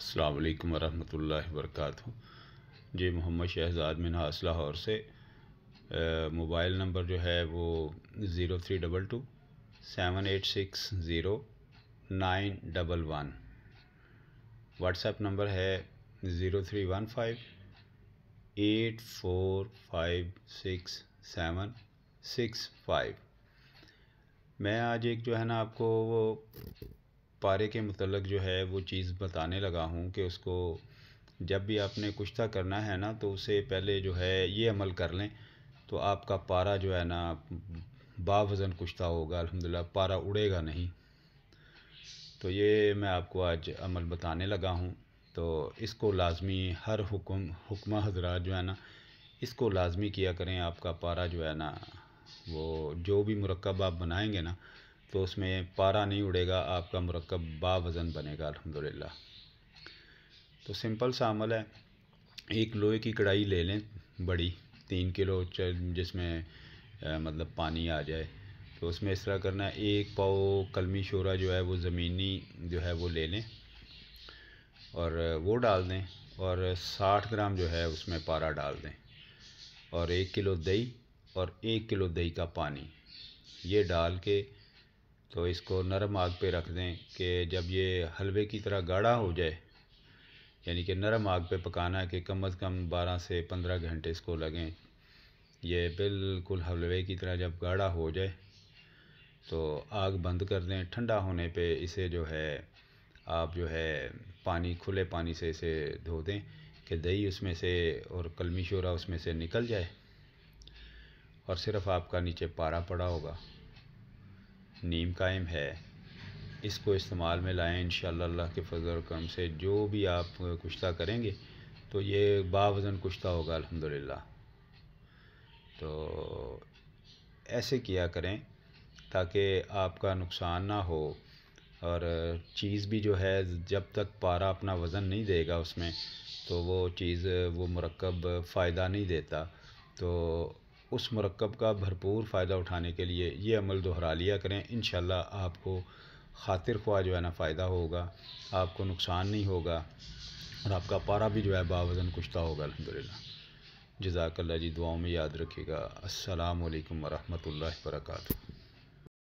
असलकम वालेकुम वर्क जी मोहम्मद शहजाद मिनहास लाहौर से मोबाइल नंबर जो है वो zero three double two seven eight six zero nine double one WhatsApp number है zero three one five eight four five six seven six five मैं आज एक जो है ना आपको वो पारे के मतलब जो है वो चीज़ बताने लगा हूँ कि उसको जब भी आपने कुश्ता करना है ना तो उसे पहले जो है ये अमल कर लें तो आपका पारा जो है ना बावज़न कुश्ता होगा अल्हम्दुलिल्लाह पारा उड़ेगा नहीं तो ये मैं आपको आज अमल बताने लगा हूँ तो इसको लाजमी हर हुक्म हुक्म हजरा जो है ना इसको लाजमी किया करें आपका पारा जो है ना वो जो भी मरकब आप बनाएंगे ना तो उसमें पारा नहीं उड़ेगा आपका मरकब वज़न बनेगा अल्हम्दुलिल्लाह तो सिंपल सा अमल है एक लोहे की कढ़ाई ले लें बड़ी तीन किलो जिसमें मतलब पानी आ जाए तो उसमें इस तरह करना है एक पाओ कलमी शोरा जो है वो ज़मीनी जो है वो ले लें और वो डाल दें और साठ ग्राम जो है उसमें पारा डाल दें और एक किलो दही और एक किलो दही का पानी ये डाल के तो इसको नरम आग पे रख दें कि जब ये हलवे की तरह गाढ़ा हो जाए यानी कि नरम आग पे पकाना है कि कम अज़ कम 12 से 15 घंटे इसको लगें ये बिल्कुल हलवे की तरह जब गाढ़ा हो जाए तो आग बंद कर दें ठंडा होने पे इसे जो है आप जो है पानी खुले पानी से इसे धो दें कि दही उसमें से और कलमी शोरा उसमें से निकल जाए और सिर्फ आपका नीचे पारा पड़ा होगा नीम कायम है इसको इस्तेमाल में लाएँ इन अल्लाह के फजल और करम से जो भी आप कुश्ता करेंगे तो ये बावज़न कुश्ता होगा अल्हम्दुलिल्लाह तो ऐसे किया करें ताकि आपका नुकसान ना हो और चीज़ भी जो है जब तक पारा अपना वज़न नहीं देगा उसमें तो वो चीज़ वो मरकब फ़ायदा नहीं देता तो उस मरकब का भरपूर फ़ायदा उठाने के लिए ये अमल दोहरा लिया करें इन आपको खातिर ख्वा जो है ना फ़ायदा होगा आपको नुकसान नहीं होगा और आपका पारा भी जो है बावजन कुश्ता होगा ला जजाकल्ला जी दुआओं में याद रखिएगा असलकम वरहमल वर्का